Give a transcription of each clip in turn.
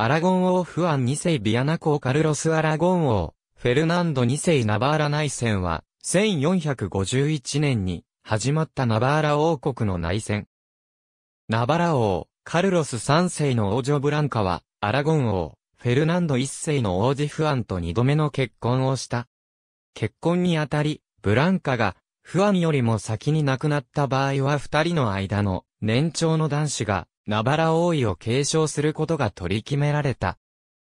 アラゴン王フアン2世ビアナ公カルロス・アラゴン王、フェルナンド2世ナバーラ内戦は、1451年に始まったナバーラ王国の内戦。ナバラ王、カルロス3世の王女ブランカは、アラゴン王、フェルナンド1世の王子フアンと2度目の結婚をした。結婚にあたり、ブランカが、フアンよりも先に亡くなった場合は二人の間の年長の男子がナバラ王位を継承することが取り決められた。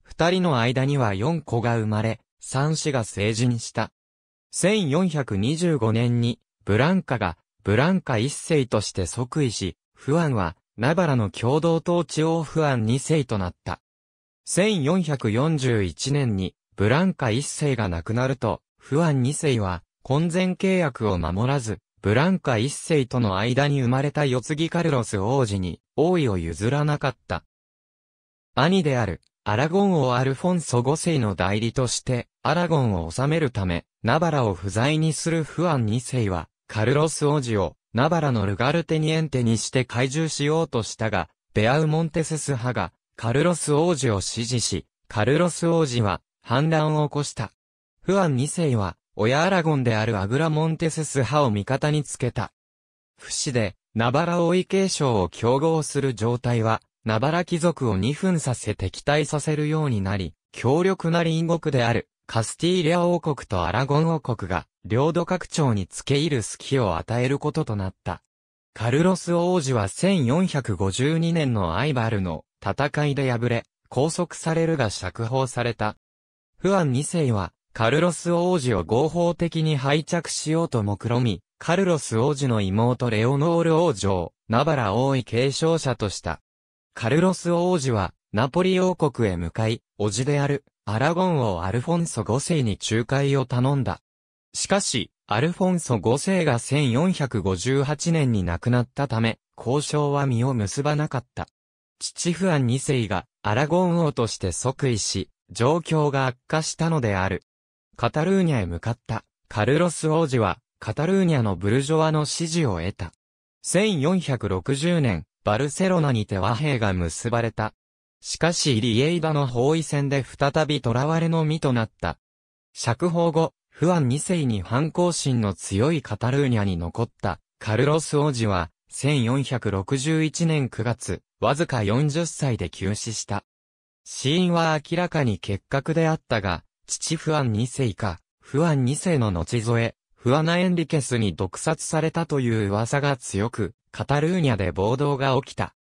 二人の間には四子が生まれ、三子が成人した。1425年に、ブランカが、ブランカ一世として即位し、フアンは、ナバラの共同統治王フアン二世となった。1441年に、ブランカ一世が亡くなると、フアン二世は、婚前契約を守らず、ブランカ一世との間に生まれた四次カルロス王子に王位を譲らなかった。兄である、アラゴン王アルフォンソ5世の代理として、アラゴンを治めるため、ナバラを不在にするフアン二世は、カルロス王子を、ナバラのルガルテニエンテにして懐柔しようとしたが、ベアウモンテセス派が、カルロス王子を支持し、カルロス王子は、反乱を起こした。フアン二世は、親アラゴンであるアグラモンテセス派を味方につけた。不死で、ナバラ王位継承を競合する状態は、ナバラ貴族を二分させ敵対させるようになり、強力な隣国である、カスティーリア王国とアラゴン王国が、領土拡張につけ入る隙を与えることとなった。カルロス王子は1452年のアイバルの戦いで敗れ、拘束されるが釈放された。フアン世は、カルロス王子を合法的に拝着しようと目論み、カルロス王子の妹レオノール王女を、ナバラ王位継承者とした。カルロス王子は、ナポリ王国へ向かい、叔父である、アラゴン王アルフォンソ5世に仲介を頼んだ。しかし、アルフォンソ5世が1458年に亡くなったため、交渉は実を結ばなかった。父フアン2世がアラゴン王として即位し、状況が悪化したのである。カタルーニャへ向かったカルロス王子はカタルーニャのブルジョワの支持を得た。1460年、バルセロナにて和平が結ばれた。しかしリエイダの包囲戦で再び囚われの身となった。釈放後、フアン世に反抗心の強いカタルーニャに残ったカルロス王子は、1461年9月、わずか40歳で急死した。死因は明らかに結核であったが、父フアン2世か、フアン2世の後添え、フアナ・エンリケスに毒殺されたという噂が強く、カタルーニャで暴動が起きた。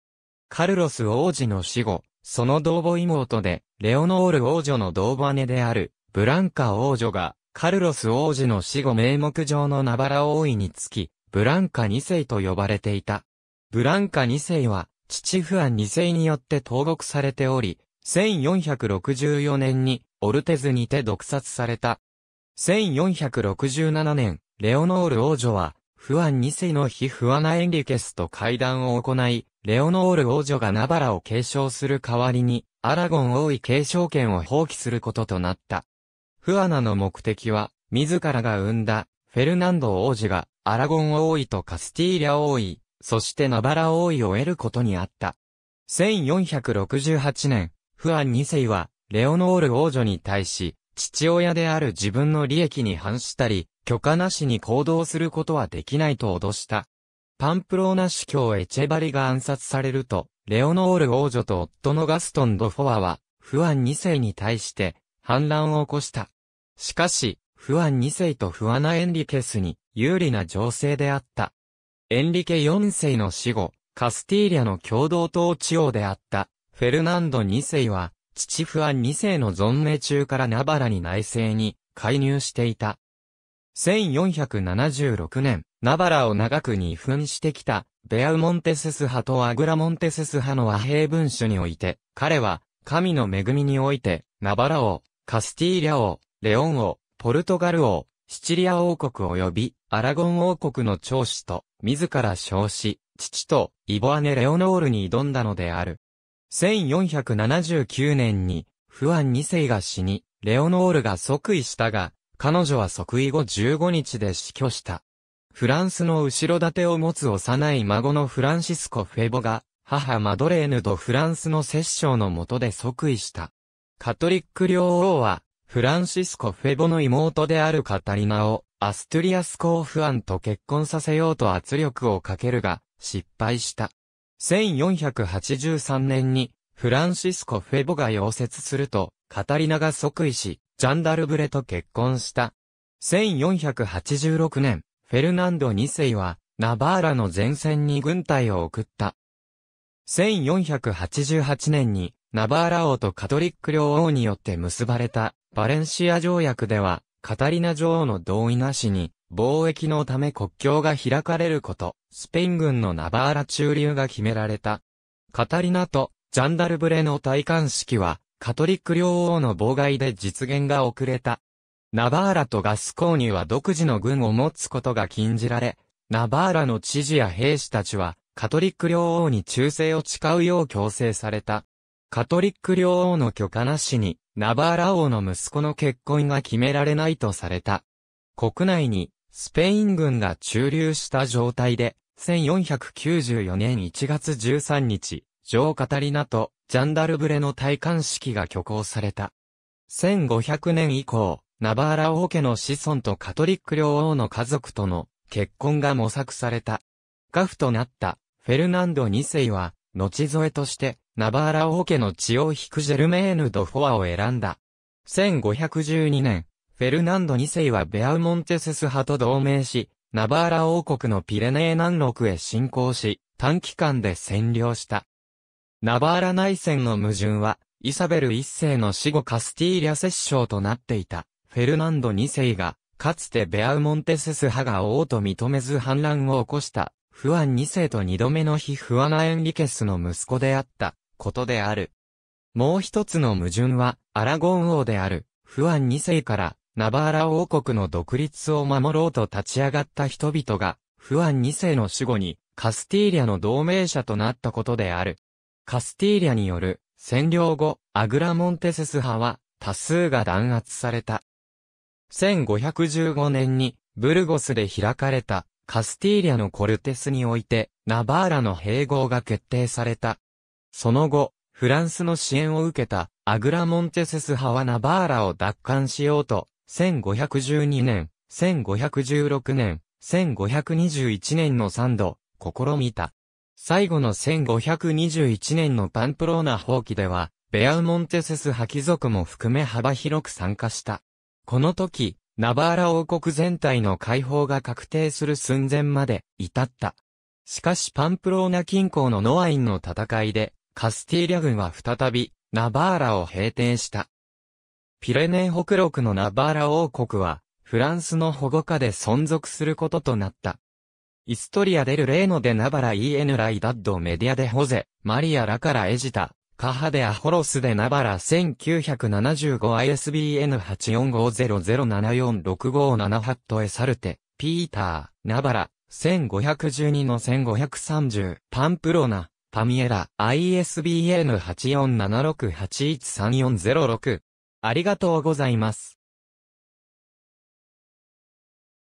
カルロス王子の死後、その同母妹で、レオノール王女の同母姉である、ブランカ王女が、カルロス王子の死後名目上のナバラ王位につき、ブランカ2世と呼ばれていた。ブランカ2世は、父フアン2世によって投獄されており、1464年にオルテズにて毒殺された。1467年、レオノール王女は、フアン2世の非フアナ・エンリケスと会談を行い、レオノール王女がナバラを継承する代わりに、アラゴン王位継承権を放棄することとなった。フアナの目的は、自らが生んだ、フェルナンド王子が、アラゴン王位とカスティーリャ王位、そしてナバラ王位を得ることにあった。1468年、フアン2世は、レオノール王女に対し、父親である自分の利益に反したり、許可なしに行動することはできないと脅した。パンプローナ司教エチェバリが暗殺されると、レオノール王女と夫のガストン・ドフォアは、フアン2世に対して、反乱を起こした。しかし、フアン2世とフアナ・エンリケスに有利な情勢であった。エンリケ4世の死後、カスティーリャの共同統治王であった、フェルナンド2世は、父不安二世の存命中からナバラに内政に介入していた。1476年、ナバラを長くに分してきた、ベアウモンテセス派とアグラモンテセス派の和平文書において、彼は、神の恵みにおいて、ナバラ王、カスティーリャ王、レオン王、ポルトガル王、シチリア王国及び、アラゴン王国の長子と、自ら称し、父と、イボアネ・レオノールに挑んだのである。1479年に、フアン2世が死に、レオノールが即位したが、彼女は即位後15日で死去した。フランスの後ろ盾を持つ幼い孫のフランシスコ・フェボが、母マドレーヌとフランスの摂政の下で即位した。カトリック領王は、フランシスコ・フェボの妹であるカタリナを、アストゥリアス公フアンと結婚させようと圧力をかけるが、失敗した。1483年にフランシスコ・フェボが溶接すると、カタリナが即位し、ジャンダルブレと結婚した。1486年、フェルナンド2世は、ナバーラの前線に軍隊を送った。1488年に、ナバーラ王とカトリック領王によって結ばれた、バレンシア条約では、カタリナ女王の同意なしに、貿易のため国境が開かれること、スペイン軍のナバーラ駐留が決められた。カタリナとジャンダルブレの戴冠式は、カトリック両王の妨害で実現が遅れた。ナバーラとガスコーニは独自の軍を持つことが禁じられ、ナバーラの知事や兵士たちは、カトリック両王に忠誠を誓うよう強制された。カトリック両王の許可なしに、ナバーラ王の息子の結婚が決められないとされた。国内にスペイン軍が駐留した状態で、1494年1月13日、ジョー・カタリナとジャンダルブレの戴冠式が挙行された。1500年以降、ナバーラ王家の子孫とカトリック両王の家族との結婚が模索された。家父となったフェルナンド2世は、後添えとしてナバーラ王家の血を引くジェルメーヌ・ド・フォアを選んだ。1512年、フェルナンド2世はベアウモンテセス派と同盟し、ナバーラ王国のピレネー南麓へ侵攻し、短期間で占領した。ナバーラ内戦の矛盾は、イサベル1世の死後カスティーリャ摂政となっていた、フェルナンド2世が、かつてベアウモンテセス派が王と認めず反乱を起こした、フアン2世と2度目の非フアナエンリケスの息子であった、ことである。もう一つの矛盾は、アラゴン王である、フアン2世から、ナバーラ王国の独立を守ろうと立ち上がった人々が、不安二世の死後に、カスティーリャの同盟者となったことである。カスティーリャによる占領後、アグラモンテセス派は多数が弾圧された。1515年にブルゴスで開かれたカスティーリャのコルテスにおいてナバーラの併合が決定された。その後、フランスの支援を受けたアグラモンテセス派はナバーラを奪還しようと1512年、1516年、1521年の3度、試みた。最後の1521年のパンプローナ放棄では、ベアウモンテセス派貴族も含め幅広く参加した。この時、ナバーラ王国全体の解放が確定する寸前まで至った。しかしパンプローナ近郊のノアインの戦いで、カスティーリャ軍は再び、ナバーラを平定した。ピレネー北陸のナバーラ王国は、フランスの保護下で存続することとなった。イストリアデルレーノでナバラ EN ライダッドメディアデホゼ、マリアラカラエジタ、カハデアホロスでナバラ1 9 7 5 i s b n 8 4 5 0 0 7 4 6 5 7 8エサルテ、ピーター、ナバラ、1512の1530、パンプロナ、パミエラ、i s b n 8 4 7 6 8 1 3 4 0 6ありがとうございます。